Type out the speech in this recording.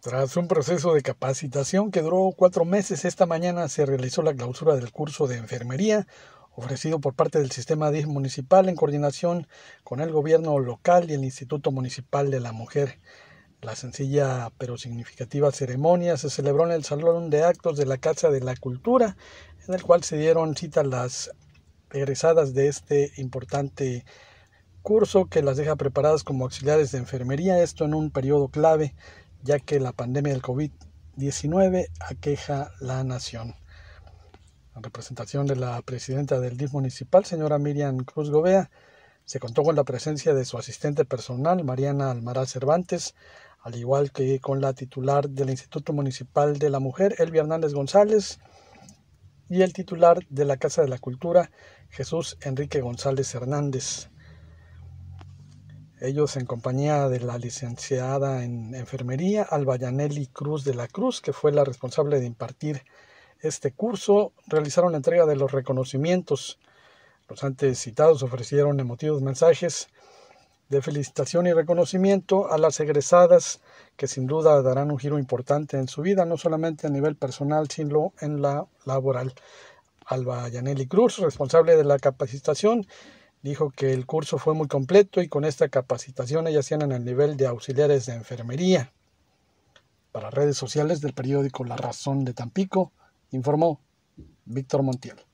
Tras un proceso de capacitación que duró cuatro meses, esta mañana se realizó la clausura del curso de enfermería ofrecido por parte del Sistema DIF Municipal en coordinación con el gobierno local y el Instituto Municipal de la Mujer. La sencilla pero significativa ceremonia se celebró en el Salón de Actos de la Casa de la Cultura, en el cual se dieron cita las egresadas de este importante curso que las deja preparadas como auxiliares de enfermería, esto en un periodo clave ya que la pandemia del COVID-19 aqueja la nación. En representación de la presidenta del DIF municipal, señora Miriam Cruz Govea, se contó con la presencia de su asistente personal, Mariana Almaraz Cervantes, al igual que con la titular del Instituto Municipal de la Mujer, Elvia Hernández González, y el titular de la Casa de la Cultura, Jesús Enrique González Hernández. Ellos en compañía de la licenciada en enfermería Albayanelli Cruz de la Cruz, que fue la responsable de impartir este curso, realizaron la entrega de los reconocimientos. Los antes citados ofrecieron emotivos mensajes de felicitación y reconocimiento a las egresadas que sin duda darán un giro importante en su vida, no solamente a nivel personal, sino en la laboral. Alba Yaneli Cruz, responsable de la capacitación Dijo que el curso fue muy completo y con esta capacitación ellas en el nivel de auxiliares de enfermería. Para redes sociales del periódico La Razón de Tampico, informó Víctor Montiel.